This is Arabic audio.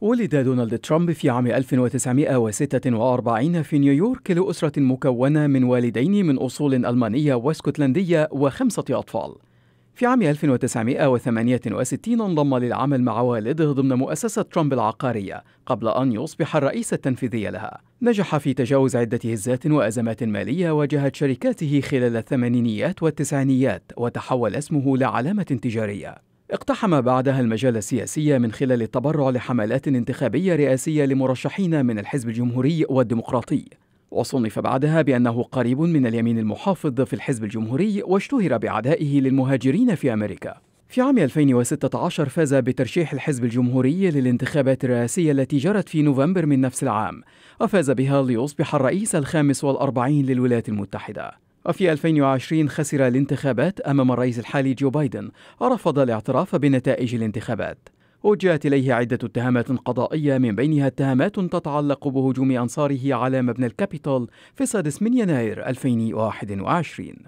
ولد دونالد ترامب في عام 1946 في نيويورك لأسرة مكونة من والدين من أصول ألمانية واسكتلندية وخمسة أطفال. في عام 1968 انضم للعمل مع والده ضمن مؤسسة ترامب العقارية قبل أن يصبح الرئيس التنفيذي لها. نجح في تجاوز عدة هزات وأزمات مالية واجهت شركاته خلال الثمانينيات والتسعينيات وتحول اسمه لعلامة تجارية. اقتحم بعدها المجال السياسي من خلال التبرع لحملات انتخابية رئاسية لمرشحين من الحزب الجمهوري والديمقراطي وصنف بعدها بأنه قريب من اليمين المحافظ في الحزب الجمهوري واشتهر بعدائه للمهاجرين في أمريكا في عام 2016 فاز بترشيح الحزب الجمهوري للانتخابات الرئاسية التي جرت في نوفمبر من نفس العام وفاز بها ليصبح الرئيس الخامس والأربعين للولايات المتحدة وفي 2020 خسر الانتخابات أمام الرئيس الحالي جو بايدن ورفض الاعتراف بنتائج الانتخابات وجهت إليه عدة اتهامات قضائية من بينها اتهامات تتعلق بهجوم أنصاره على مبنى الكابيتول في السادس من يناير 2021